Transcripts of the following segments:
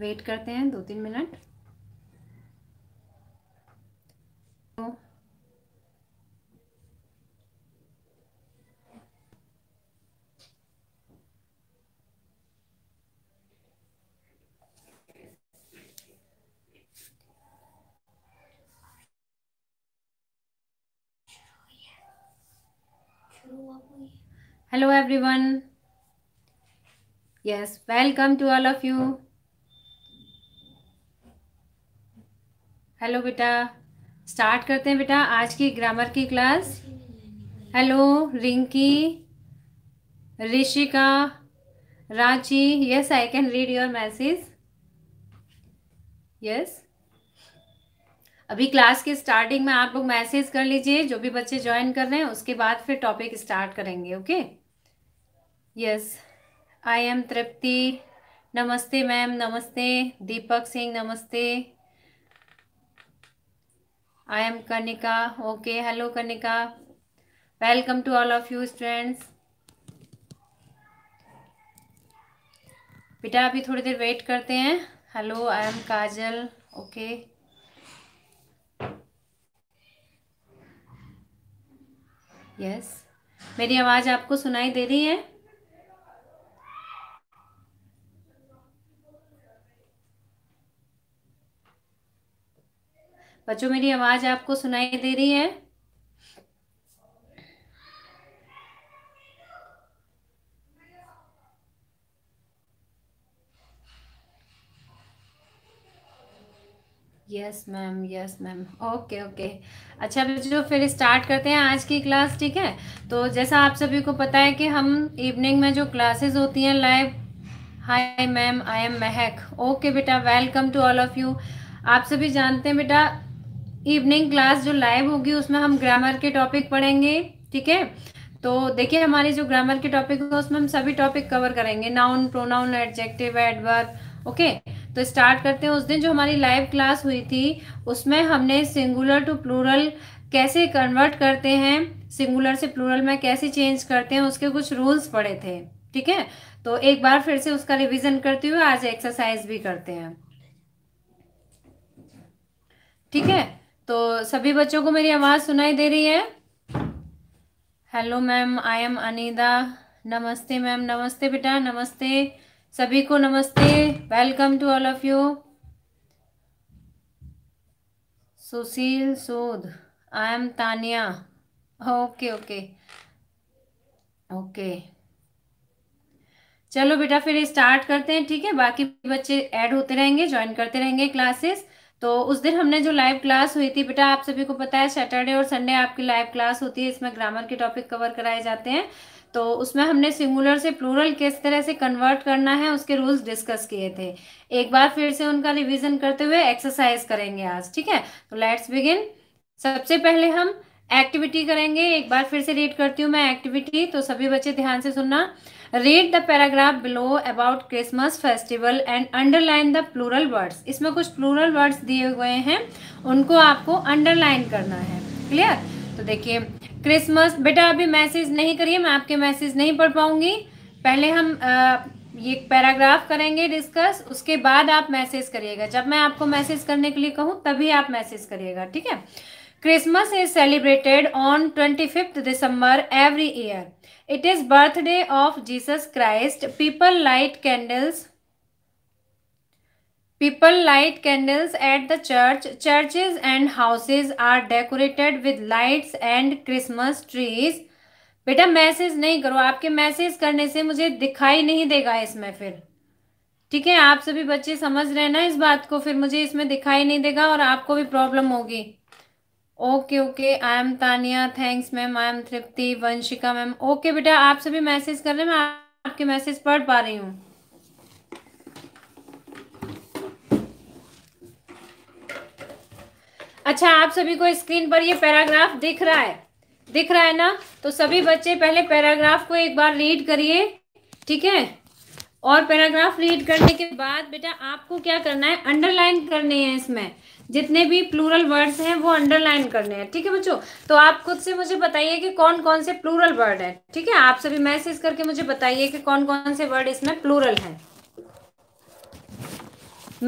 Wait करते हैं दो तीन मिनट तो hello everyone yes welcome to all of you hello बेटा स्टार्ट करते हैं बेटा आज की ग्रामर की class hello Rinki Rishika Ranchi yes I can read your message yes अभी क्लास के स्टार्टिंग में आप लोग मैसेज कर लीजिए जो भी बच्चे ज्वाइन कर रहे हैं उसके बाद फिर टॉपिक स्टार्ट करेंगे okay yes I am Tripti नमस्ते मैम नमस्ते दीपक सिंह नमस्ते I am Kanika okay hello Kanika welcome to all of you students बेटा अभी थोड़ी देर वेट करते हैं hello I am Kajal okay yes मेरी आवाज़ आपको सुनाई दे रही है बच्चों मेरी आवाज़ आपको सुनाई दे रही है yes ma'am yes ma'am okay okay अच्छा बच्चों फिर स्टार्ट करते हैं आज की क्लास ठीक है तो जैसा आप सभी को पता है कि हम इवनिंग में जो क्लासेस होती हैं live hi ma'am I am Mahak okay बेटा welcome to all of you आप सभी जानते हैं बेटा इवनिंग क्लास जो लाइव होगी उसमें हम ग्रामर के टॉपिक पढ़ेंगे ठीक है तो देखिए हमारी जो ग्रामर के टॉपिक होगा उसमें हम सभी टॉपिक कवर करेंगे noun pronoun adjective adverb okay तो स्टार्ट करते हैं उस दिन जो हमारी लाइव क्लास हुई थी उसमें हमने सिंगुलर टू प्लूरल कैसे कन्वर्ट करते हैं सिंगुलर से प्लूरल में कैसे चेंज करते हैं उसके कुछ रूल्स पड़े थे ठीक है तो एक बार फिर से उसका रिविजन करते हुए आज एक्सरसाइज भी करते हैं ठीक है तो सभी बच्चों को मेरी आवाज़ सुनाई दे रही है hello ma'am I am Anida नमस्ते मैम नमस्ते बेटा नमस्ते सभी को नमस्ते welcome to all of you Sushil Sood I am Tania okay okay okay चलो बेटा फिर स्टार्ट करते हैं ठीक है बाकी बच्चे ऐड होते रहेंगे ज्वाइन करते रहेंगे क्लासेस तो उस दिन हमने जो लाइव क्लास हुई थी बेटा आप सभी को पता है सैटरडे और संडे आपकी लाइव क्लास होती है इसमें ग्रामर के टॉपिक कवर कराए जाते हैं तो उसमें हमने सिंगुलर से प्लूरल किस तरह से कन्वर्ट करना है उसके रूल्स डिस्कस किए थे एक बार फिर से उनका रिविजन करते हुए एक्सरसाइज करेंगे आज ठीक है तो लेट्स बिगिन सबसे पहले हम एक्टिविटी करेंगे एक बार फिर से रीड करती हूँ मैं एक्टिविटी तो सभी बच्चे ध्यान से सुनना read the paragraph below about Christmas festival and underline the plural words इसमें कुछ प्लूरल वर्ड्स दिए हुए हैं उनको आपको अंडरलाइन करना है क्लियर तो देखिए क्रिसमस बेटा अभी मैसेज नहीं करिए मैं आपके मैसेज नहीं पढ़ पाऊंगी पहले हम आ, ये पैराग्राफ करेंगे डिस्कस उसके बाद आप मैसेज करिएगा जब मैं आपको मैसेज करने के लिए कहूँ तभी आप मैसेज करिएगा ठीक है Christmas is celebrated on 25th December every year. It is birthday of Jesus Christ. People light candles. People light candles at the church. Churches and houses are decorated with lights and Christmas trees. बेटा message नहीं करो आपके message करने से मुझे दिखाई नहीं देगा इसमें फिर ठीक है आप सभी बच्चे समझ रहे हैं ना इस बात को फिर मुझे इसमें दिखाई नहीं देगा और आपको भी प्रॉब्लम होगी okay okay I am Tania thanks ma'am I am Tripti Vanshika ma'am okay बेटा आप सभी मैसेज कर रहे हैं मैं आपके मैसेज पढ़ पा रही हूँ अच्छा आप सभी को स्क्रीन पर ये पैराग्राफ दिख रहा है दिख रहा है ना तो सभी बच्चे पहले पैराग्राफ को एक बार रीड करिए ठीक है और पैराग्राफ रीड करने के बाद बेटा आपको क्या करना है अंडरलाइन करनी है इसमें जितने भी प्लूरल वर्ड्स हैं वो अंडरलाइन करने हैं ठीक है बच्चों तो आप खुद से मुझे बताइए कि कौन कौन से प्लूरल वर्ड है ठीक है आप सभी मैसेज करके मुझे बताइए कि कौन कौन से वर्ड इसमें प्लूरल हैं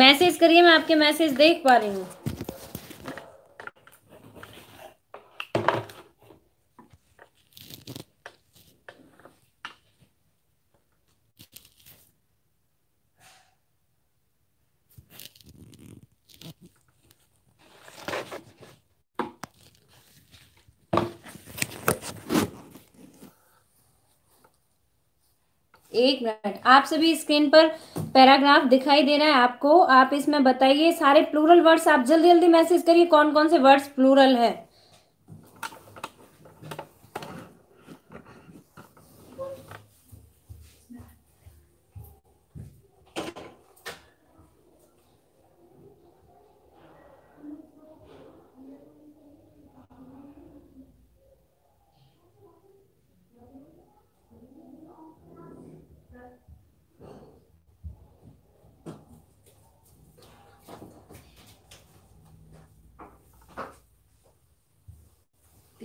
मैसेज करिए मैं आपके मैसेज देख पा रही हूँ एक मिनट आप सभी स्क्रीन पर पैराग्राफ दिखाई दे रहा है आपको आप इसमें बताइए सारे प्लूरल वर्ड्स आप जल्दी जल्दी मैसेज करिए कौन कौन से वर्ड्स प्लूरल है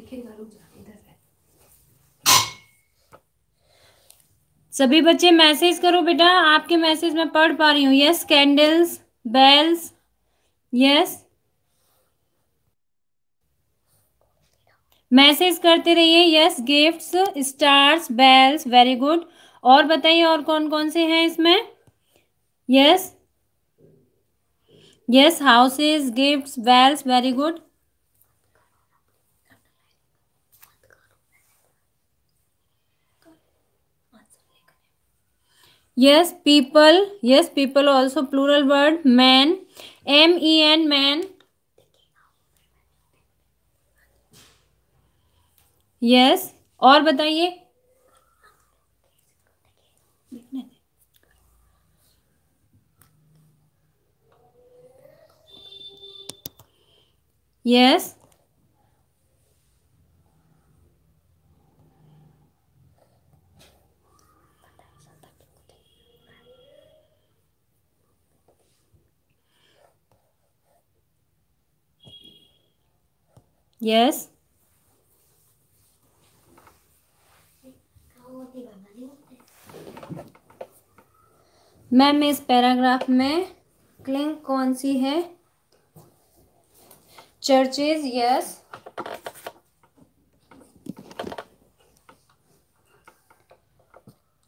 दिखेगा रुक जा इधर सभी बच्चे मैसेज करो बेटा आपके मैसेज मैं पढ़ पा रही हूँ yes candles bells yes message करते रहिए yes gifts stars bells very good और बताइए और कौन कौन से हैं इसमें yes yes houses gifts bells very good yes people yes people also plural word man m e n man yes और बताइए yes Yes. मैम इस पैराग्राफ में क्लिंग कौन सी है churches yes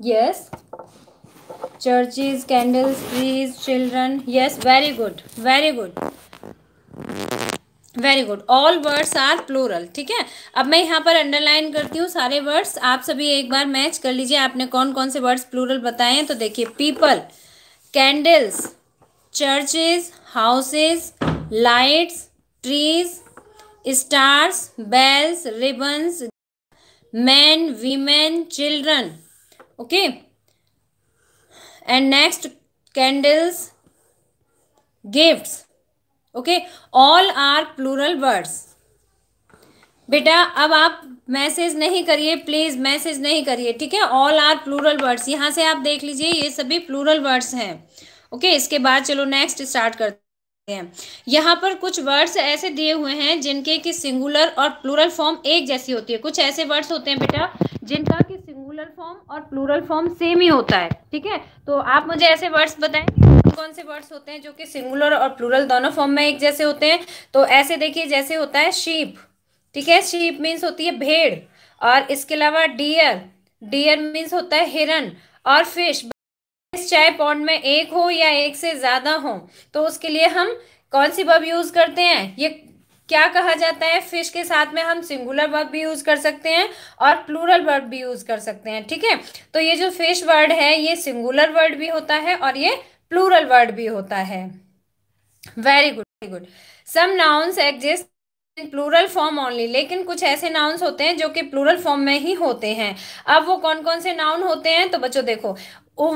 yes churches candles trees children yes very good very good very good all words are plural ठीक है अब मैं यहाँ पर अंडरलाइन करती हूँ सारे वर्ड्स आप सभी एक बार मैच कर लीजिए आपने कौन कौन से वर्ड्स प्लूरल बताए हैं तो देखिए people candles churches houses lights trees stars bells ribbons man women children okay and next candles gifts okay all are plural words बेटा अब आप मैसेज नहीं करिए प्लीज मैसेज नहीं करिए ठीक है ऑल आर प्लूरल वर्ड्स यहाँ से आप देख लीजिए ये सभी प्लूरल वर्ड्स हैं ओके इसके बाद चलो नेक्स्ट स्टार्ट करते हैं यहाँ पर कुछ वर्ड्स ऐसे दिए हुए हैं जिनके कि सिंगुलर और प्लूरल फॉर्म एक जैसी होती है कुछ ऐसे वर्ड्स होते हैं बेटा जिनका कि सिंगुलर फॉर्म और प्लूरल फॉर्म सेम ही होता है ठीक है तो आप मुझे ऐसे वर्ड्स बताएं कौन कौन से वर्ड्स होते हैं जो कि सिंगुलर और प्लूरल दोनों फॉर्म में एक जैसे होते हैं तो ऐसे देखिए जैसे होता है शीप ठीक है शीप मीन्स होती है भेड़ और इसके अलावा डियर डियर मीन्स होता है हिरन और फिश चाहे पॉन्ड में एक हो या एक से ज़्यादा हो तो उसके लिए हम कौन सी बर्ब यूज़ करते हैं ये क्या कहा जाता है फिश के साथ में हम सिंगुलर वर्ब भी यूज़ कर सकते हैं और प्लूरल वर्ब भी यूज़ कर सकते हैं ठीक है तो ये जो फिश वर्ड है ये सिंगुलर वर्ड भी होता है और ये प्लूरल वर्ड भी होता है very good very good some nouns exist in plural form only लेकिन कुछ ऐसे नाउन्स होते हैं जो कि प्लूरल फॉर्म में ही होते हैं अब वो कौन कौन से नाउन होते हैं तो बच्चों देखो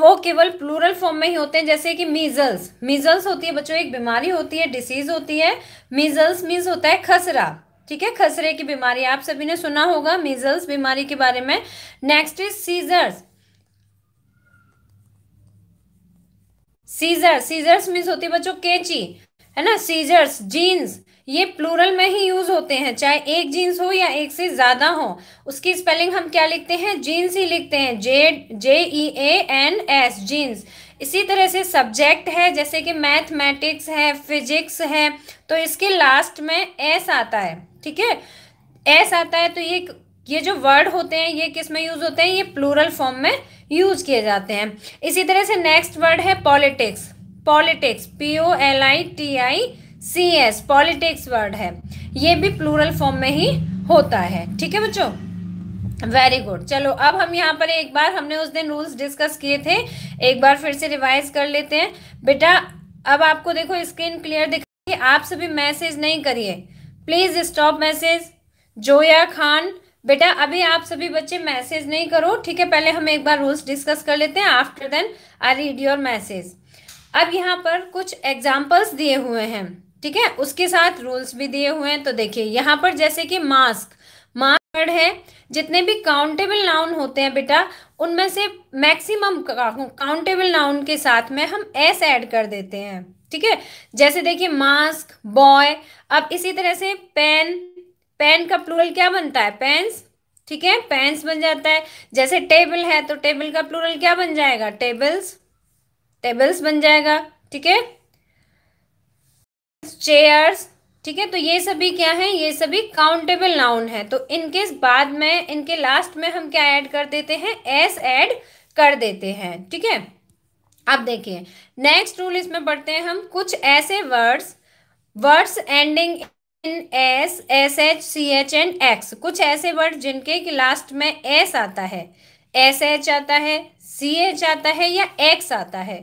वो केवल प्लूरल फॉर्म में ही होते हैं जैसे कि मीजल्स मीजल्स होती है बच्चों एक बीमारी होती है डिसीज होती है मीजल्स मीज होता है खसरा ठीक है खसरे की बीमारी आप सभी ने सुना होगा मीजल्स बीमारी के बारे में next is scissors scissor scissors means होती है बच्चों कैंची है ना सीजर्स जीन्स ये प्लूरल में ही यूज होते हैं चाहे एक जीन्स हो या एक से ज्यादा हो उसकी स्पेलिंग हम क्या लिखते हैं जीन्स ही लिखते हैं J J E A N S jeans इसी तरह से सब्जेक्ट है जैसे कि मैथमेटिक्स है फिजिक्स है तो इसके लास्ट में एस आता है ठीक है एस आता है तो ये ये जो वर्ड होते हैं ये किस में यूज होते हैं ये प्लूरल फॉर्म में यूज किए जाते हैं इसी तरह से नेक्स्ट वर्ड है politics politics P O L I T I C S politics word है ये भी प्लूरल फॉर्म में ही होता है ठीक है बच्चों वेरी गुड चलो अब हम यहाँ पर एक बार हमने उस दिन रूल्स डिस्कस किए थे एक बार फिर से रिवाइज कर लेते हैं बेटा अब आपको देखो स्क्रीन क्लियर दिखाई आप सभी मैसेज नहीं करिए please stop message Zoya Khan बेटा अभी आप सभी बच्चे मैसेज नहीं करो ठीक है पहले हम एक बार रूल्स डिस्कस कर लेते हैं after then I read your message अब यहाँ पर कुछ एग्जाम्पल्स दिए हुए हैं ठीक है उसके साथ रूल्स भी दिए हुए हैं तो देखिए यहाँ पर जैसे कि मास्क मास्क वर्ड है जितने भी काउंटेबल नाउन होते हैं बेटा उनमें से मैक्सिमम काउंटेबल नाउन के साथ में हम एस ऐड कर देते हैं ठीक है जैसे देखिए मास्क बॉय अब इसी तरह से पेन पेन का प्लूरल क्या बनता है पेन्स ठीक है पेन्स बन जाता है जैसे टेबल है तो टेबल का प्लूरल क्या बन जाएगा टेबल्स टेबल्स बन जाएगा ठीक है चेयर्स ठीक है तो ये सभी क्या है ये सभी काउंटेबल नाउन है तो इनके बाद में इनके लास्ट में हम क्या ऐड कर देते हैं एस ऐड कर देते हैं ठीक है अब देखिए नेक्स्ट रूल इसमें पढ़ते हैं हम कुछ ऐसे words words ending in S S H C H and X कुछ ऐसे वर्ड जिनके की लास्ट में एस आता है एस एच आता है सी एच आता है या एक्स आता है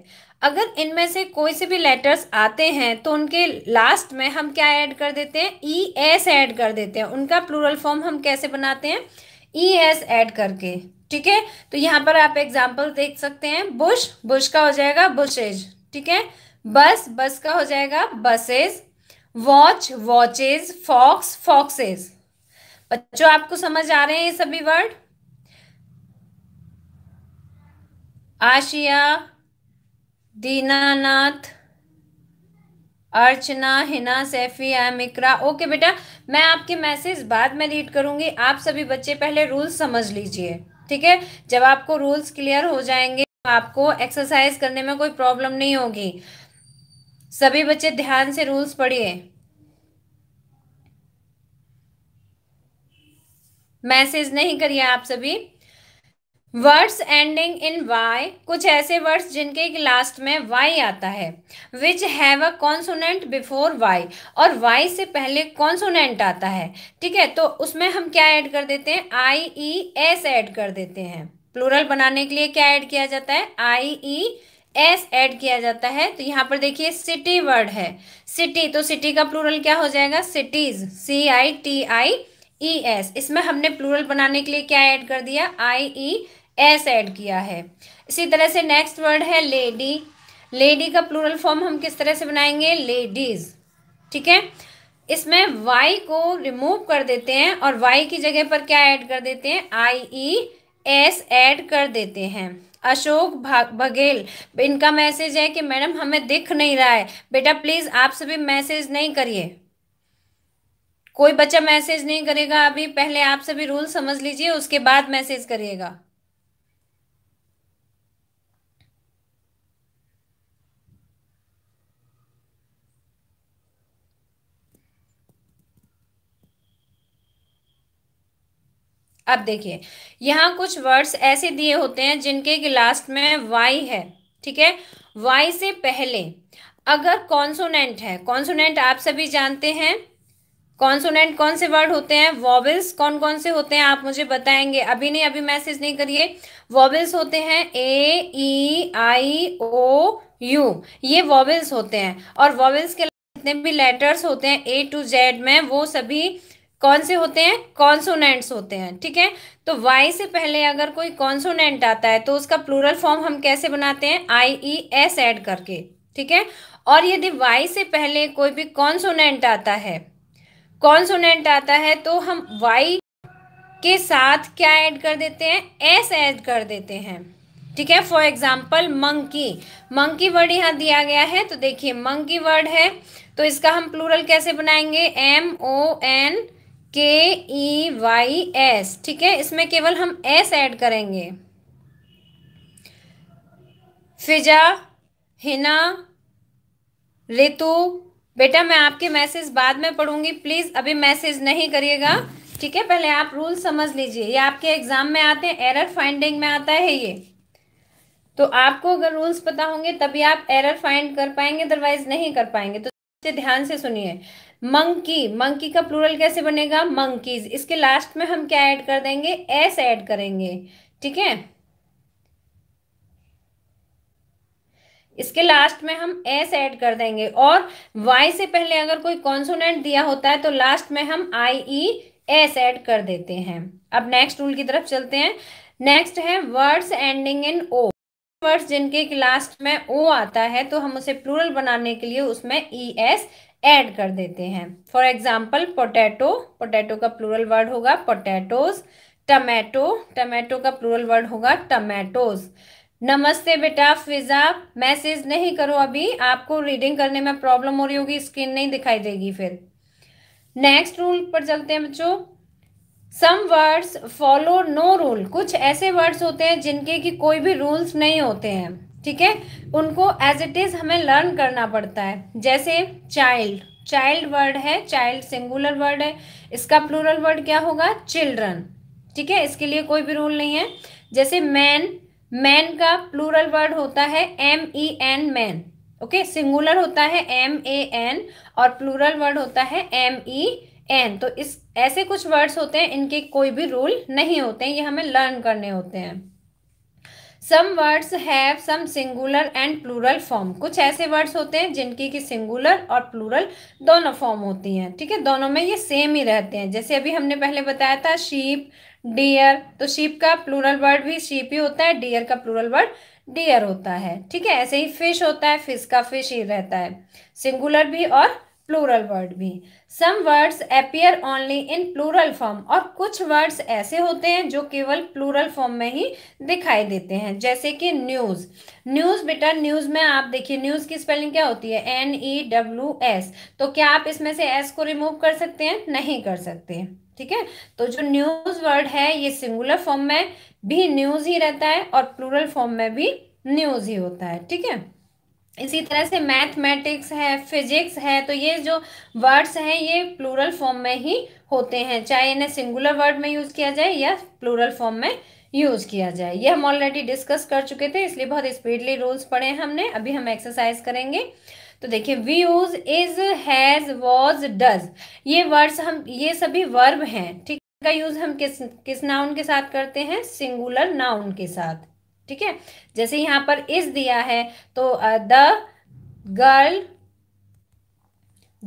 अगर इनमें से कोई से भी लेटर्स आते हैं तो उनके लास्ट में हम क्या ऐड कर देते हैं ई एस ऐड कर देते हैं उनका प्लूरल फॉर्म हम कैसे बनाते हैं ई एस ऐड करके ठीक है तो यहाँ पर आप एग्जाम्पल देख सकते हैं बुश बुश का हो जाएगा बुशेज ठीक है बस बस का हो जाएगा buses watch watches fox foxes बच्चों आपको समझ आ रहे हैं ये सभी वर्ड आशिया दीनानाथ अर्चना हिना सैफी आमिक्रा ओके बेटा मैं आपके मैसेज बाद में रीड करूंगी आप सभी बच्चे पहले रूल्स समझ लीजिए ठीक है जब आपको रूल्स क्लियर हो जाएंगे तो आपको एक्सरसाइज करने में कोई प्रॉब्लम नहीं होगी सभी बच्चे ध्यान से रूल्स पढ़िए मैसेज नहीं करिए आप सभी वर्ड्स एंडिंग इन वाई कुछ ऐसे वर्ड्स जिनके लास्ट में वाई आता है which have a consonant before Y और वाई से पहले कॉन्सोनेंट आता है ठीक है तो उसमें हम क्या ऐड कर देते हैं आई ई एस ऐड कर देते हैं प्लूरल बनाने के लिए क्या ऐड किया जाता है I E e, S add किया जाता है तो यहाँ पर देखिए सिटी वर्ड है सिटी तो सिटी का प्लूरल क्या हो जाएगा cities C I T I E S इसमें हमने प्लूरल बनाने के लिए क्या ऐड कर दिया आई ई एस ऐड किया है इसी तरह से नेक्स्ट वर्ड है लेडी लेडी का प्लूरल फॉर्म हम किस तरह से बनाएंगे लेडीज ठीक है इसमें वाई को रिमूव कर देते हैं और वाई की जगह पर क्या ऐड कर देते हैं आई ई एस ऐड कर देते हैं अशोक बघेल इनका मैसेज है कि मैडम हमें दिख नहीं रहा है बेटा प्लीज़ आप सभी मैसेज नहीं करिए कोई बच्चा मैसेज नहीं करेगा अभी पहले आप सभी रूल समझ लीजिए उसके बाद मैसेज करिएगा अब देखिए यहाँ कुछ वर्ड्स ऐसे दिए होते हैं जिनके कि लास्ट में वाई है ठीक है वाई से पहले अगर कॉन्सोनेंट है कॉन्सोनेंट आप सभी जानते हैं कॉन्सोनेंट कौन से वर्ड होते हैं वॉबल्स कौन कौन से होते हैं आप मुझे बताएंगे अभी नहीं अभी मैसेज नहीं करिए वॉबल्स होते हैं ए ई आई ओ यू ये वॉबल्स होते हैं और वॉबल्स के जितने भी लेटर्स होते हैं ए टू जेड में वो सभी कौन से होते हैं कॉन्सोनेंट्स होते हैं ठीक है तो वाई से पहले अगर कोई कॉन्सोनेंट आता है तो उसका प्लूरल फॉर्म हम कैसे बनाते हैं आई ई एस एड करके ठीक है और यदि वाई से पहले कोई भी कॉन्सोनेंट आता है कॉन्सोनेंट आता है तो हम वाई के साथ क्या ऐड कर देते हैं एस ऐड कर देते हैं ठीक है for example monkey monkey word यहाँ दिया गया है तो देखिए मंकी वर्ड है तो इसका हम प्लूरल कैसे बनाएंगे एम ओ एन के ई वाई एस ठीक है इसमें केवल हम एस ऐड करेंगे फिजा हिना रितु बेटा मैं आपके मैसेज बाद में पढ़ूंगी प्लीज़ अभी मैसेज नहीं करिएगा ठीक है पहले आप रूल समझ लीजिए ये आपके एग्जाम में आते हैं एरर फाइंडिंग में आता है ये तो आपको अगर रूल्स पता होंगे तभी आप एरर फाइंड कर पाएंगे अदरवाइज नहीं कर पाएंगे तो से ध्यान से सुनिए मंकी मंकी का प्लूरल कैसे बनेगा मंकीज इसके लास्ट में हम क्या ऐड कर देंगे एस ऐड करेंगे ठीक है इसके लास्ट में हम एस ऐड कर देंगे और वाई से पहले अगर कोई कॉन्सोनेंट दिया होता है तो लास्ट में हम आई ई एस ऐड कर देते हैं अब नेक्स्ट रूल की तरफ चलते हैं नेक्स्ट है words ending in O words जिनके लास्ट में ओ आता है तो हम उसे प्लूरल बनाने के लिए उसमें ई एस एड कर देते हैं फॉर एग्जाम्पल पोटैटो पोटैटो का प्लूरल वर्ड होगा पोटैटोज टमेटो टमेटो का प्लूरल वर्ड होगा टमेटोज नमस्ते बेटा फिजा मैसेज नहीं करो अभी आपको रीडिंग करने में प्रॉब्लम हो रही होगी स्क्रीन नहीं दिखाई देगी फिर नेक्स्ट रूल पर चलते हैं बच्चों some words follow no rule कुछ ऐसे वर्ड्स होते हैं जिनके की कोई भी रूल्स नहीं होते हैं ठीक है उनको एज इट इज़ हमें लर्न करना पड़ता है जैसे चाइल्ड चाइल्ड वर्ड है चाइल्ड सिंगुलर वर्ड है इसका प्लूरल वर्ड क्या होगा चिल्ड्रन ठीक है इसके लिए कोई भी रूल नहीं है जैसे मैन मैन का प्लूरल वर्ड होता है M E N men okay singular होता है एम ए एन और प्लूरल वर्ड होता है एम ई e एन तो इस ऐसे कुछ वर्ड्स होते हैं इनके कोई भी रूल नहीं होते हैं ये हमें लर्न करने होते हैं some words have some singular and plural form कुछ ऐसे वर्ड्स होते हैं जिनकी कि सिंगुलर और प्लूरल दोनों फॉर्म होती हैं ठीक है दोनों में ये सेम ही रहते हैं जैसे अभी हमने पहले बताया था शीप डियर तो शीप का प्लूरल वर्ड भी शीप ही होता है डियर का प्लूरल वर्ड डियर होता है ठीक है ऐसे ही फिश होता है फिश का फिश ही रहता है सिंगुलर भी और प्लूरल वर्ड भी some words appear only in plural form और कुछ वर्ड्स ऐसे होते हैं जो केवल प्लूरल फॉर्म में ही दिखाई देते हैं जैसे कि न्यूज़ न्यूज़ बेटा न्यूज़ में आप देखिए न्यूज़ की स्पेलिंग क्या होती है एन ई डब्ल्यू एस तो क्या आप इसमें से एस को रिमूव कर सकते हैं नहीं कर सकते ठीक है तो जो न्यूज़ वर्ड है ये सिंगुलर फॉर्म में भी न्यूज़ ही रहता है और प्लूरल फॉर्म में भी न्यूज़ ही होता है ठीक है इसी तरह से मैथमेटिक्स है फिजिक्स है तो ये जो वर्ड्स हैं ये प्लूरल फॉर्म में ही होते हैं चाहे इन्हें सिंगुलर वर्ड में यूज़ किया जाए या प्लूरल फॉर्म में यूज किया जाए ये हम ऑलरेडी डिस्कस कर चुके थे इसलिए बहुत स्पीडली रूल्स पढ़े हमने अभी हम एक्सरसाइज करेंगे तो देखिए we use is has was does ये वर्ड्स हम ये सभी वर्ब हैं ठीक का यूज हम किस किस नाउन के साथ करते हैं सिंगुलर नाउन के साथ ठीक है जैसे यहां पर इज दिया है तो the girl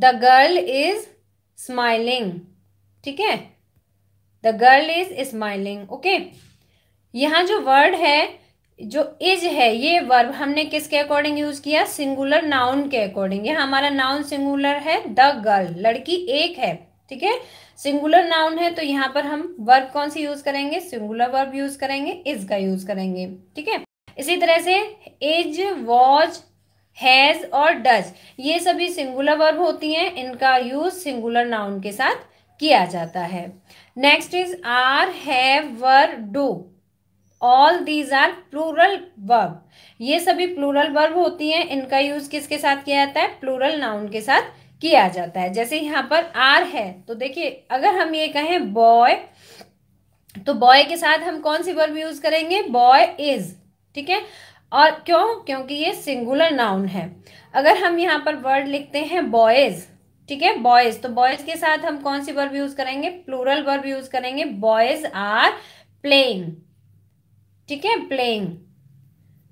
the girl is smiling ठीक है the girl is smiling okay यहां जो वर्ड है जो इज है ये वर्ब हमने किसके अकॉर्डिंग यूज किया सिंगुलर नाउन के अकॉर्डिंग ये हमारा नाउन सिंगुलर है द गर्ल लड़की एक है ठीक है सिंगुलर नाउन है तो यहाँ पर हम वर्ब कौन सी यूज करेंगे सिंगुलर वर्ब यूज करेंगे इज का यूज करेंगे ठीक है इसी तरह से इज वॉज हैज और डज ये सभी सिंगुलर वर्ब होती हैं इनका यूज सिंगुलर नाउन के साथ किया जाता है next is are have were do all these are plural verb ये सभी प्लूरल वर्ब होती हैं इनका यूज किसके साथ किया जाता है प्लूरल नाउन के साथ किया जाता है जैसे यहाँ पर आर है तो देखिए अगर हम ये कहें बॉय तो बॉय के साथ हम कौन सी वर्ब यूज करेंगे बॉय इज ठीक है और क्यों क्योंकि ये सिंगुलर नाउन है अगर हम यहाँ पर वर्ड लिखते हैं बॉयज ठीक है बॉयज तो बॉयज के साथ हम कौन सी वर्ब यूज करेंगे प्लूरल वर्ब यूज करेंगे बॉयज आर प्लेइंग ठीक है प्लेइंग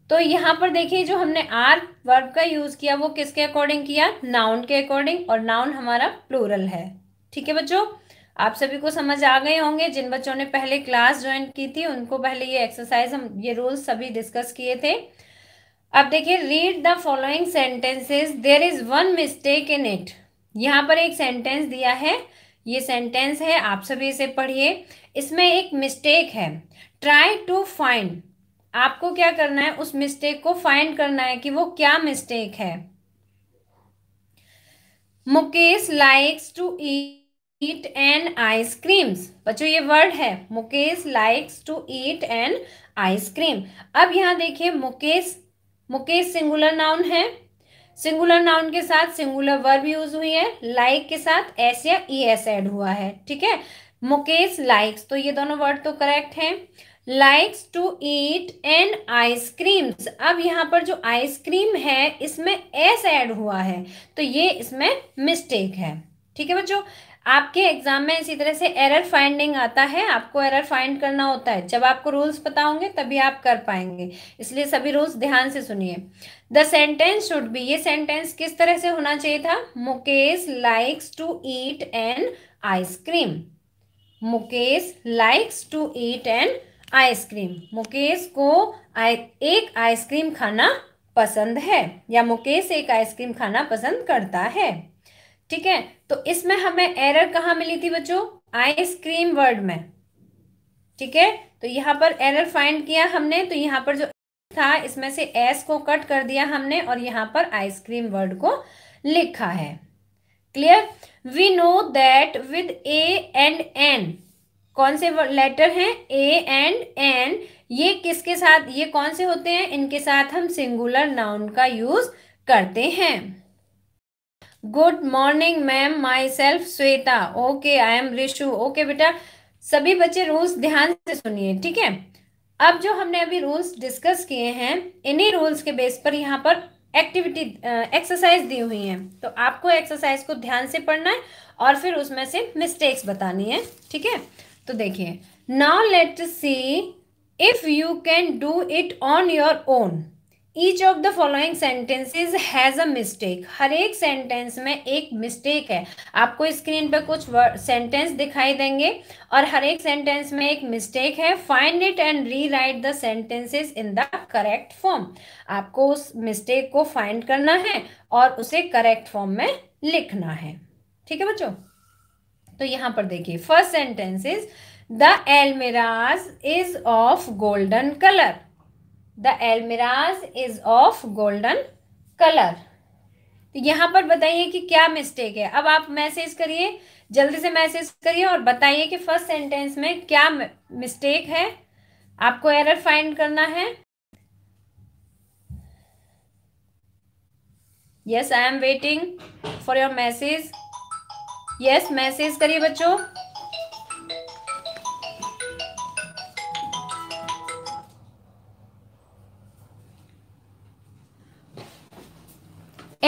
तो यहाँ पर देखिए जो हमने आर वर्ब का यूज़ किया वो किसके अकॉर्डिंग किया नाउन के अकॉर्डिंग और नाउन हमारा प्लूरल है ठीक है बच्चों आप सभी को समझ आ गए होंगे जिन बच्चों ने पहले क्लास ज्वाइन की थी उनको पहले ये एक्सरसाइज हम ये रूल्स सभी डिस्कस किए थे अब देखिए read the following sentences there is one mistake in it यहाँ पर एक सेंटेंस दिया है ये सेंटेंस है आप सभी इसे पढ़िए इसमें एक मिस्टेक है ट्राई टू फाइंड आपको क्या करना है उस मिस्टेक को फाइंड करना है कि वो क्या मिस्टेक है Mukesh likes to eat and ice creams बच्चों ये वर्ड है Mukesh likes to eat and ice cream अब यहां देखिए मुकेश मुकेश सिंगुलर नाउन है सिंगुलर नाउन के साथ सिंगुलर वर्ब यूज हुई है लाइक like के साथ एस या ई एस एड हुआ है ठीक है मुकेश लाइक्स तो ये दोनों वर्ड तो करेक्ट हैं likes to eat an ice creams अब यहाँ पर जो आइसक्रीम है इसमें एस ऐड हुआ है तो ये इसमें मिस्टेक है ठीक है बच्चों आपके एग्जाम में इसी तरह से एरर फाइंडिंग आता है आपको एरर फाइंड करना होता है जब आपको रूल्स पता होंगे तभी आप कर पाएंगे इसलिए सभी रूल्स ध्यान से सुनिए द सेंटेंस शुड बी ये सेंटेंस किस तरह से होना चाहिए था Mukesh likes to eat an ice cream Mukesh likes to eat an ice cream Mukesh को एक आइसक्रीम खाना पसंद है या मुकेश एक आइसक्रीम खाना पसंद करता है ठीक है तो इसमें हमें एरर कहाँ मिली थी बच्चों आइसक्रीम वर्ड में ठीक है तो यहाँ पर एरर फाइंड किया हमने तो यहाँ पर जो था इसमें से एस को कट कर दिया हमने और यहाँ पर आइसक्रीम वर्ड को लिखा है clear we know that with a and an कौन से लेटर हैं ए एंड एन ये किसके साथ ये कौन से होते हैं इनके साथ हम सिंगुलर नाउन का यूज करते हैं good morning ma'am myself Shweta okay I am Rishu okay बेटा सभी बच्चे रूल्स ध्यान से सुनिए ठीक है अब जो हमने अभी रूल्स डिस्कस किए हैं इन्हीं रूल्स के बेस पर यहाँ पर एक्टिविटी एक्सरसाइज दी हुई है तो आपको एक्सरसाइज को ध्यान से पढ़ना है और फिर उसमें से मिस्टेक्स बतानी है ठीक है तो देखिए now let see if you can do it on your own each of the following sentences has a mistake हर एक सेंटेंस में एक मिस्टेक है आपको स्क्रीन पे कुछ सेंटेंस दिखाई देंगे और हर एक सेंटेंस में एक मिस्टेक है find it and rewrite the sentences in the correct form आपको उस मिस्टेक को फाइंड करना है और उसे करेक्ट फॉर्म में लिखना है ठीक है बच्चों तो यहां पर देखिए first sentence is the almirahs is of golden colour the almirahs is of golden colour तो यहां पर बताइए कि क्या मिस्टेक है अब आप मैसेज करिए जल्दी से मैसेज करिए और बताइए कि फर्स्ट सेंटेंस में क्या मिस्टेक है आपको एरर फाइंड करना है yes I am waiting for your message yes message करिए बच्चों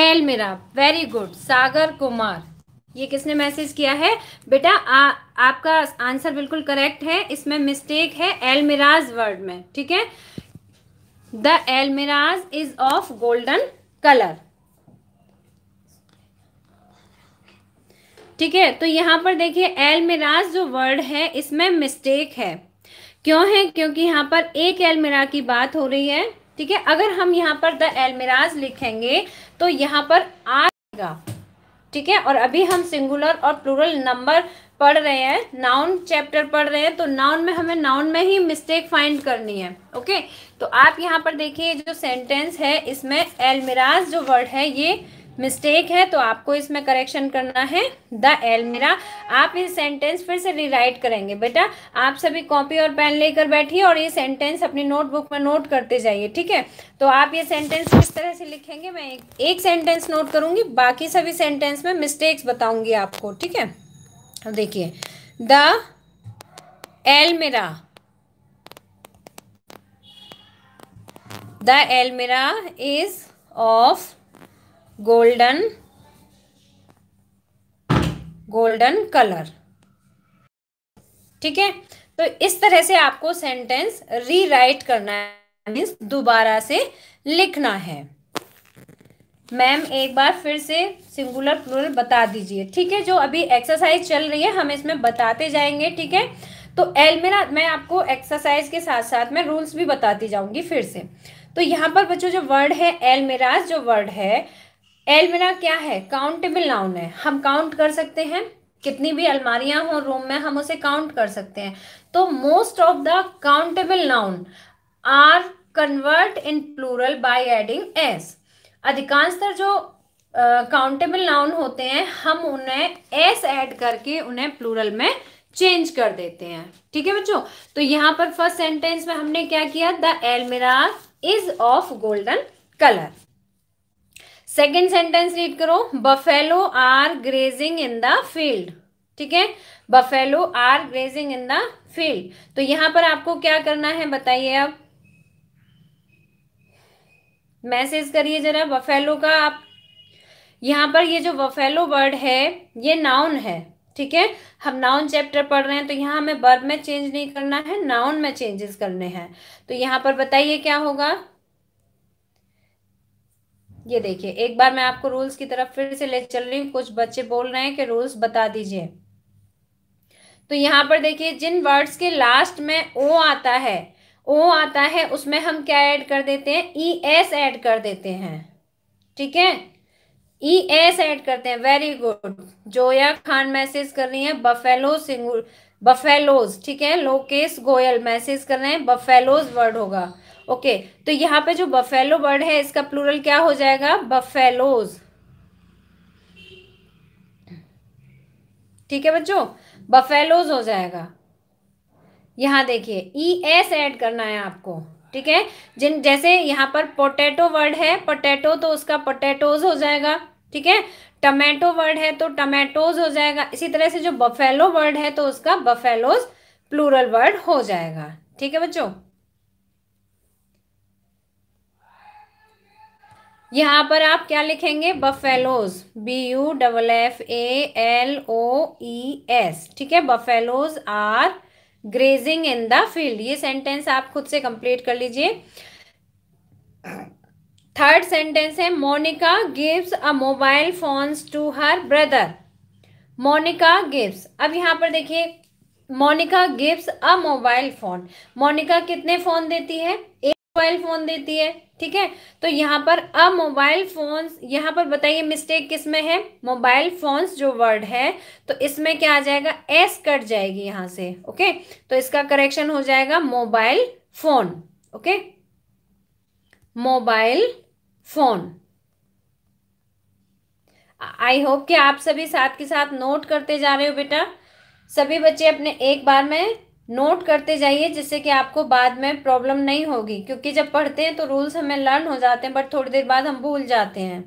एल मेरा वेरी गुड सागर कुमार ये किसने मैसेज किया है बेटा आपका आंसर बिल्कुल करेक्ट है इसमें मिस्टेक है एलमिराज वर्ड में ठीक है the almirahs is of golden colour ठीक है तो यहाँ पर देखिए एल मिराज जो वर्ड है इसमें मिस्टेक है क्यों है क्योंकि यहाँ पर एक एलमिरा की बात हो रही है ठीक है अगर हम यहाँ पर द एलमिराज लिखेंगे तो यहाँ पर आएगा ठीक है और अभी हम सिंगुलर और प्लूरल नंबर पढ़ रहे हैं नाउन चैप्टर पढ़ रहे हैं तो नाउन में हमें नाउन में ही मिस्टेक फाइंड करनी है ओके तो आप यहाँ पर देखिए जो सेंटेंस है इसमें एलमिराज जो वर्ड है ये मिस्टेक है तो आपको इसमें करेक्शन करना है द एलमेरा आप ये सेंटेंस फिर से रिराइट करेंगे बेटा आप सभी कॉपी और पेन लेकर बैठिए और ये सेंटेंस अपनी नोटबुक में नोट करते जाइए ठीक है तो आप ये सेंटेंस किस तरह से लिखेंगे मैं एक, एक सेंटेंस नोट करूंगी बाकी सभी सेंटेंस में मिस्टेक्स बताऊंगी आपको ठीक है देखिए the almirah the almirah is of golden golden colour ठीक है तो इस तरह से आपको सेंटेंस रीराइट करना है मीन्स दोबारा से लिखना है मैम एक बार फिर से सिंगुलर प्लूरल बता दीजिए ठीक है जो अभी एक्सरसाइज चल रही है हम इसमें बताते जाएंगे ठीक है तो एल मेरा मैं आपको एक्सरसाइज के साथ साथ में रूल्स भी बताती जाऊंगी फिर से तो यहाँ पर बच्चों जो वर्ड है एल मेराज जो वर्ड है एलमिरा क्या है काउंटेबल नाउन है हम काउंट कर सकते हैं कितनी भी अलमारियां हो रूम में हम उसे काउंट कर सकते हैं तो most of the countable noun are convert in plural by adding S अधिकांशतर जो काउंटेबल uh, नाउन होते हैं हम उन्हें एस ऐड करके उन्हें प्लूरल में चेंज कर देते हैं ठीक है बच्चों तो यहाँ पर फर्स्ट सेंटेंस में हमने क्या किया the almirah is of golden colour second sentence read करो buffalo are grazing in the field ठीक है buffalo are grazing in the field तो यहां पर आपको क्या करना है बताइए अब मैसेज करिए जरा बफेलो का आप यहां पर ये जो वफेलो वर्ड है ये नाउन है ठीक है हम नाउन चैप्टर पढ़ रहे हैं तो यहां हमें वर्ब में चेंज नहीं करना है नाउन में चेंजेस करने हैं तो यहां पर बताइए क्या होगा ये देखिए एक बार मैं आपको रूल्स की तरफ फिर से ले चल रही हूँ कुछ बच्चे बोल रहे हैं कि रूल्स बता दीजिए तो यहाँ पर देखिए जिन वर्ड्स के लास्ट में ओ आता है ओ आता है उसमें हम क्या ऐड कर देते हैं ई एस ऐड कर देते हैं ठीक है ई एस ऐड करते हैं very good Zoya Khan message कर रही है बफेलो सिंगुर बफेलोज ठीक है लोकेश गोयल मैसेज कर रहे हैं बफेलोज वर्ड होगा ओके तो यहाँ पे जो बफेलो बर्ड है इसका प्लूरल क्या हो जाएगा बफेलोज ठीक है बच्चों बफेलोज हो जाएगा यहां देखिए ई एस एड करना है आपको ठीक है जिन जैसे यहां पर पोटैटो वर्ड है पोटैटो तो उसका पोटैटोज हो जाएगा ठीक है टमेटो वर्ड है तो टमेटोज हो जाएगा इसी तरह से जो बफेलो वर्ड है तो उसका बफेलोज प्लूरल वर्ड हो जाएगा ठीक है बच्चों यहाँ पर आप क्या लिखेंगे buffaloes B U double F A L O E S ठीक है buffaloes are grazing in the field ये सेंटेंस आप खुद से कंप्लीट कर लीजिए थर्ड सेंटेंस है Monika gives a mobile phones to her brother Monika gives अब यहाँ पर देखिए Monika gives a mobile phone Monika कितने फोन देती है मोबाइल फ़ोन देती है ठीक है तो यहाँ पर अ मोबाइल फोन यहाँ पर बताइए मिस्टेक किस में है मोबाइल फोन्स जो वर्ड है तो इसमें क्या आ जाएगा एस कट जाएगी यहाँ से ओके तो इसका करेक्शन हो जाएगा mobile phone okay mobile phone I hope कि आप सभी साथ के साथ नोट करते जा रहे हो बेटा सभी बच्चे अपने एक बार में नोट करते जाइए जिससे कि आपको बाद में प्रॉब्लम नहीं होगी क्योंकि जब पढ़ते हैं तो रूल्स हमें लर्न हो जाते हैं बट थोड़ी देर बाद हम भूल जाते हैं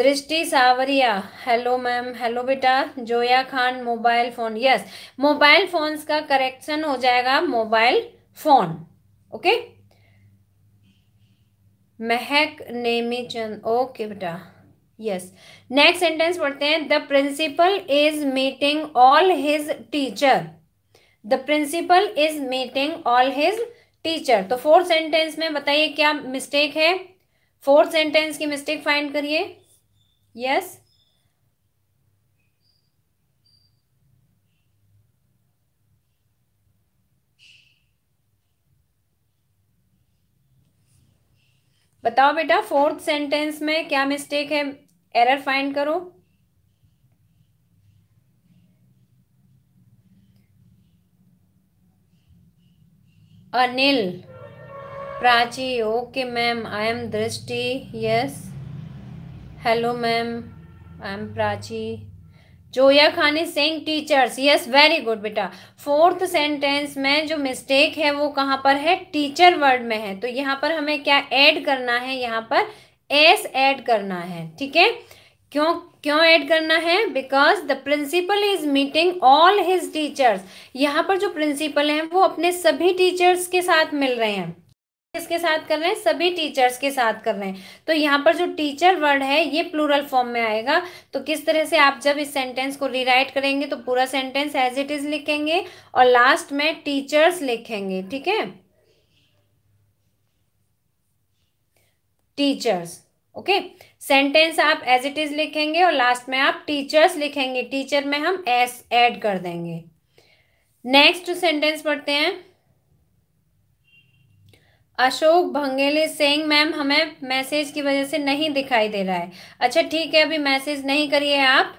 दृष्टि सावरिया हेलो मैम हेलो बेटा Zoya Khan mobile phone yes mobile phones का करेक्शन हो जाएगा mobile phone okay Mahak Nemi Chand okay बेटा यस नेक्स्ट सेंटेंस पढ़ते हैं the principal is meeting all his teacher the principal is meeting all his teacher तो फोर्थ सेंटेंस में बताइए क्या मिस्टेक है फोर्थ सेंटेंस की मिस्टेक फाइंड करिए यस बताओ बेटा फोर्थ सेंटेंस में क्या मिस्टेक है एरर फाइंड करो Anil Prachi okay ma'am I am Drishti yes hello ma'am I am Prachi Zoya Khan is saying teachers yes very good बेटा फोर्थ सेंटेंस में जो मिस्टेक है वो कहाँ पर है टीचर वर्ड में है तो यहाँ पर हमें क्या ऐड करना है यहाँ पर एस ऐड करना है ठीक है क्यों क्यों ऐड करना है because the principal is meeting all his teachers यहाँ पर जो प्रिंसिपल हैं वो अपने सभी टीचर्स के साथ मिल रहे हैं किसके साथ कर रहे हैं सभी टीचर्स के साथ कर रहे हैं तो यहाँ पर जो टीचर वर्ड है ये प्लूरल फॉर्म में आएगा तो किस तरह से आप जब इस सेंटेंस को रीराइट करेंगे तो पूरा सेंटेंस एज इट इज लिखेंगे और लास्ट में टीचर्स लिखेंगे ठीक है टीचर्स ओके okay? सेंटेंस आप एज इट इज लिखेंगे और लास्ट में आप टीचर्स लिखेंगे टीचर में हम एस एड कर देंगे नेक्स्ट सेंटेंस पढ़ते हैं अशोक भंगेले सेंग मैम हमें मैसेज की वजह से नहीं दिखाई दे रहा है अच्छा ठीक है अभी मैसेज नहीं करिए आप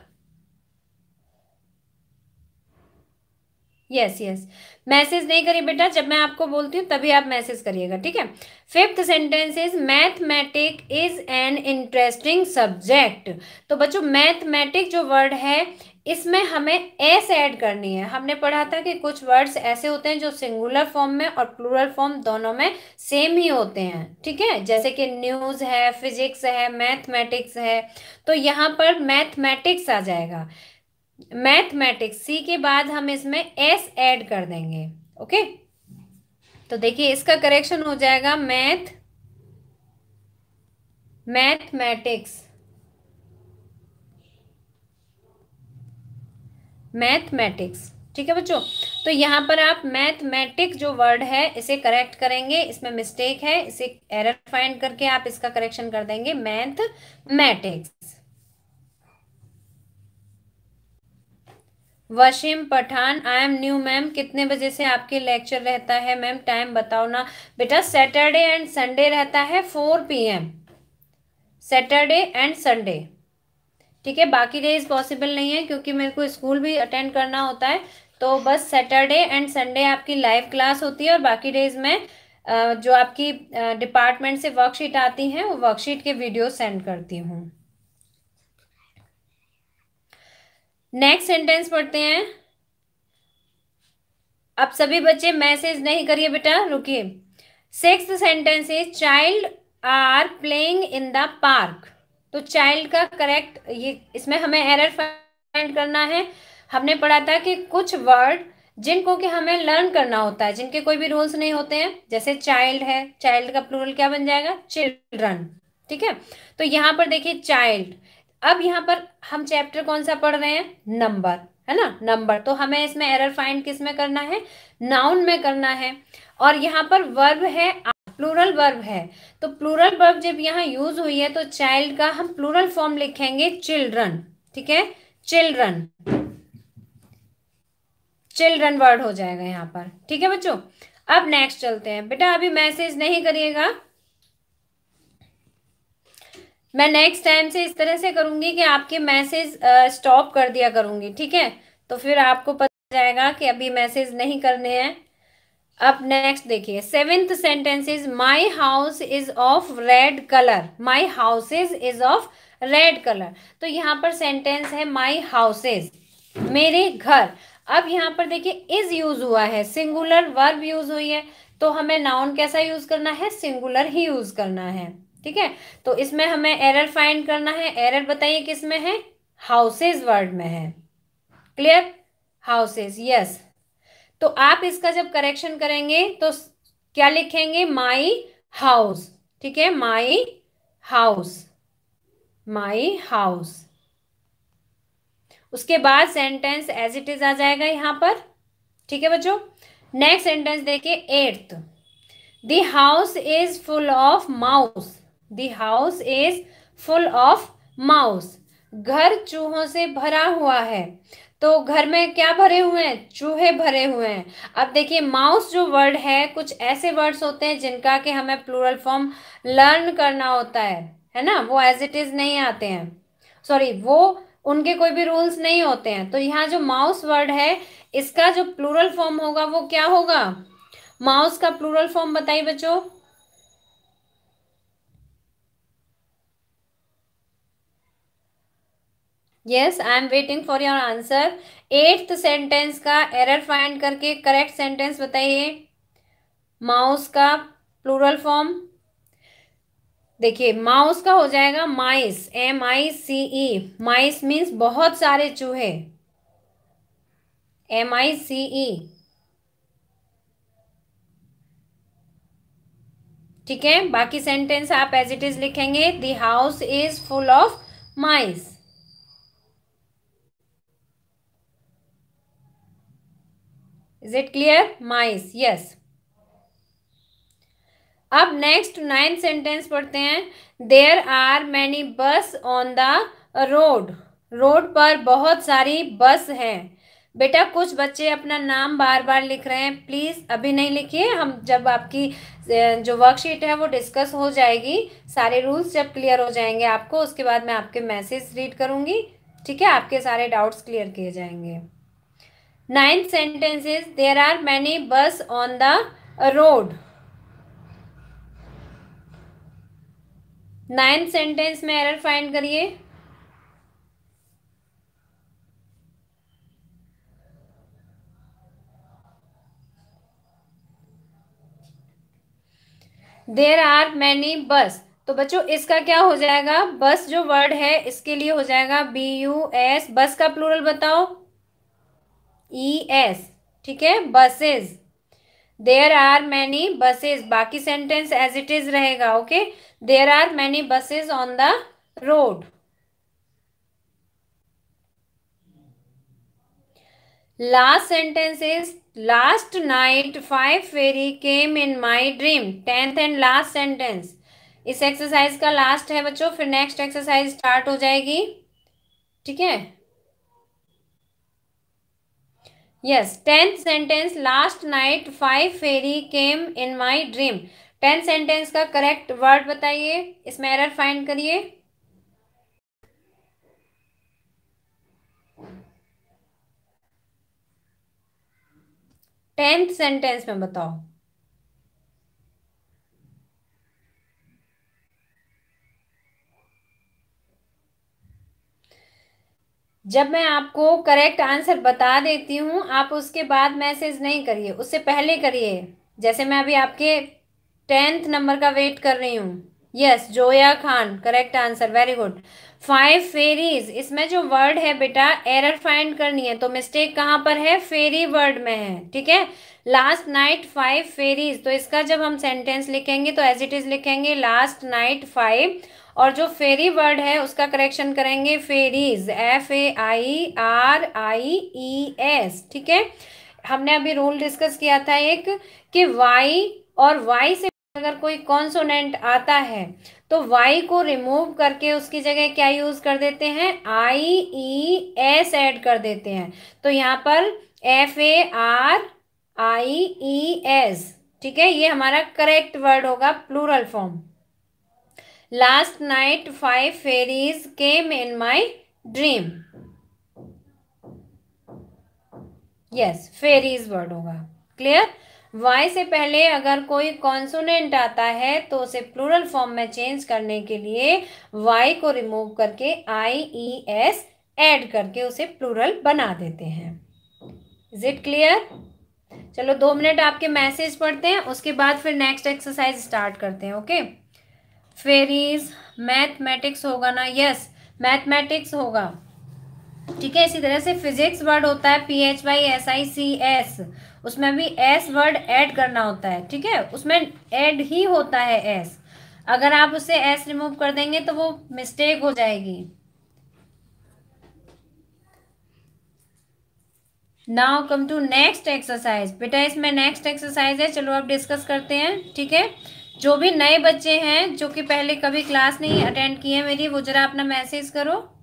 यस यस मैसेज नहीं करिए बेटा जब मैं आपको बोलती हूँ तभी आप मैसेज करिएगा ठीक है fifth sentence is mathematic is an interesting subject तो बच्चों मैथमेटिक जो वर्ड है इसमें हमें एस ऐड करनी है हमने पढ़ा था कि कुछ वर्ड्स ऐसे होते हैं जो सिंगुलर फॉर्म में और प्लूरल फॉर्म दोनों में सेम ही होते हैं ठीक है जैसे कि न्यूज़ है फिजिक्स है मैथमेटिक्स है तो यहाँ पर मैथमेटिक्स आ जाएगा मैथमेटिक्स सी के बाद हम इसमें एस ऐड कर देंगे ओके तो देखिए इसका करेक्शन हो जाएगा मैथ मैथमेटिक्स मैथमेटिक्स ठीक है बच्चों तो यहां पर आप मैथमेटिक जो वर्ड है इसे करेक्ट करेंगे इसमें मिस्टेक है इसे एरर फाइंड करके आप इसका करेक्शन कर देंगे mathematics Wasim Pathan I am new ma'am कितने बजे से आपके लेक्चर रहता है मैम टाइम बताओ ना बेटा सैटरडे एंड संडे रहता है four P M Saturday and Sunday ठीक है बाकी डेज पॉसिबल नहीं है क्योंकि मेरे को स्कूल भी अटेंड करना होता है तो बस सैटरडे एंड संडे आपकी लाइव क्लास होती है और बाकी डेज में जो आपकी डिपार्टमेंट से वर्कशीट आती हैं वो वर्कशीट के वीडियो सेंड करती हूँ नेक्स्ट सेंटेंस पढ़ते हैं अब सभी बच्चे मैसेज नहीं करिए बेटा रुकिए six sentence is child are playing in the park तो चाइल्ड का करेक्ट ये इसमें हमें एरर फाइंड करना है हमने पढ़ा था कि कुछ वर्ड जिनको कि हमें लर्न करना होता है जिनके कोई भी रूल्स नहीं होते हैं जैसे चाइल्ड है चाइल्ड का प्लूरल क्या बन जाएगा चिल्ड्रन ठीक है तो यहां पर देखिए चाइल्ड अब यहाँ पर हम चैप्टर कौन सा पढ़ रहे हैं नंबर है ना नंबर तो हमें इसमें एरर फाइंड किस में करना है नाउन में करना है और यहाँ पर वर्ब है प्लूरल वर्ब है तो प्लूरल वर्ब जब यहाँ यूज हुई है तो चाइल्ड का हम प्लूरल फॉर्म लिखेंगे चिल्ड्रन ठीक है चिल्ड्रन चिल्ड्रन वर्ड हो जाएगा यहाँ पर ठीक है बच्चों अब नेक्स्ट चलते हैं बेटा अभी मैसेज नहीं करिएगा मैं नेक्स्ट टाइम से इस तरह से करूंगी कि आपके मैसेज स्टॉप uh, कर दिया करूंगी ठीक है तो फिर आपको पता जाएगा कि अभी मैसेज नहीं करने हैं अब नेक्स्ट देखिए seventh sentence is my house is of red colour my houses is of red colour तो यहाँ पर सेंटेंस है माई हाउसेज मेरे घर अब यहाँ पर देखिए इज यूज हुआ है सिंगुलर वर्ब यूज हुई है तो हमें नाउन कैसा यूज करना है सिंगुलर ही यूज करना है ठीक है तो इसमें हमें एरर फाइंड करना है एरर बताइए किस में है हाउसेज वर्ड में है क्लियर हाउसेज यस तो आप इसका जब करेक्शन करेंगे तो क्या लिखेंगे माई हाउस ठीक है माई हाउस माई हाउस उसके बाद सेंटेंस एज इट इज आ जाएगा यहां पर ठीक है बच्चों नेक्स्ट सेंटेंस देखिए eighth the house is full of mouse the house is full of mouse घर चूहों से भरा हुआ है तो घर में क्या भरे हुए हैं चूहे भरे हुए हैं अब देखिए माउस जो वर्ड है कुछ ऐसे वर्ड्स होते हैं जिनका कि हमें प्लूरल फॉर्म लर्न करना होता है है ना वो एज इट इज़ नहीं आते हैं सॉरी वो उनके कोई भी रूल्स नहीं होते हैं तो यहाँ जो माउस वर्ड है इसका जो प्लूरल फॉर्म होगा वो क्या होगा माउस का प्लूरल फॉर्म बताइए बच्चों yes I am waiting for your answer eighth sentence का एरर फाइंड करके करेक्ट सेंटेंस बताइए माउस का प्लूरल फॉर्म देखिए माउस का हो जाएगा माइस एम आई सी ई माइस मीन्स बहुत सारे चूहे एम आई सी ई ठीक है बाकी सेंटेंस आप एज इट इज लिखेंगे the house is full of mice is it clear mice yes अब नेक्स्ट नाइन सेंटेंस पढ़ते हैं there are many bus on the road road पर बहुत सारी बस हैं बेटा कुछ बच्चे अपना नाम बार बार लिख रहे हैं प्लीज़ अभी नहीं लिखिए हम जब आपकी जो वर्कशीट है वो डिस्कस हो जाएगी सारे रूल्स जब क्लियर हो जाएंगे आपको उसके बाद मैं आपके मैसेज रीड करूँगी ठीक है आपके सारे डाउट्स क्लियर किए जाएंगे ninth sentence is there are many bus on the road ninth sentence में एरर फाइंड करिए देर आर मैनी बस तो बच्चों इसका क्या हो जाएगा बस जो वर्ड है इसके लिए हो जाएगा बी यू एस बस का प्लूरल बताओ ई e एस ठीक है buses there are many buses बाकी सेंटेंस एज इट इज रहेगा okay there are many buses on the road last sentence is last night five fairy came in my dream tenth and last sentence इस exercise का last है बच्चों फिर next exercise start हो जाएगी ठीक है yes tenth sentence last night five fairy came in my dream tenth sentence का करेक्ट वर्ड बताइए इसमें एरर फाइंड करिए टेंथ सेंटेंस में बताओ जब मैं आपको करेक्ट आंसर बता देती हूँ आप उसके बाद मैसेज नहीं करिए उससे पहले करिए जैसे मैं अभी आपके टेंथ नंबर का वेट कर रही हूँ yes yes, Zoya Khan correct answer very good five fairies इसमें जो वर्ड है बेटा एरर फाइंड करनी है तो मिस्टेक कहाँ पर है फेरी वर्ड में है ठीक है लास्ट नाइट फाइव फेरीज तो इसका जब हम सेंटेंस लिखेंगे तो एज इट इज लिखेंगे लास्ट नाइट फाइव और जो फेरी वर्ड है उसका करेक्शन करेंगे fairies F A I R I E S ठीक है हमने अभी रूल डिस्कस किया था एक कि वाई और वाई से अगर कोई कॉन्सोनेंट आता है तो वाई को रिमूव करके उसकी जगह क्या यूज कर देते हैं आई ई एस एड कर देते हैं तो यहाँ पर F A R I E S ठीक है ये हमारा करेक्ट वर्ड होगा plural form last night five fairies came in my dream yes fairies word होगा क्लियर वाई से पहले अगर कोई कॉन्सोनेंट आता है तो उसे प्लूरल फॉर्म में चेंज करने के लिए वाई को रिमूव करके आई ई एस एड करके उसे प्लूरल बना देते हैं इज इट क्लियर चलो दो मिनट आपके मैसेज पढ़ते हैं उसके बाद फिर नेक्स्ट एक्सरसाइज स्टार्ट करते हैं ओके okay? फेरीज मैथमेटिक्स होगा ना यस मैथमेटिक्स होगा ठीक है इसी तरह से फिजिक्स वर्ड होता है P H Y S I C S उसमें भी एस वर्ड ऐड करना होता है ठीक है उसमें ऐड ही होता है एस अगर आप उसे एस रिमूव कर देंगे तो वो मिस्टेक हो जाएगी now come to next exercise बेटा इसमें नेक्स्ट एक्सरसाइज है चलो आप डिस्कस करते हैं ठीक है जो भी नए बच्चे हैं जो कि पहले कभी क्लास नहीं अटेंड किए मेरी वो ज़रा अपना मैसेज करो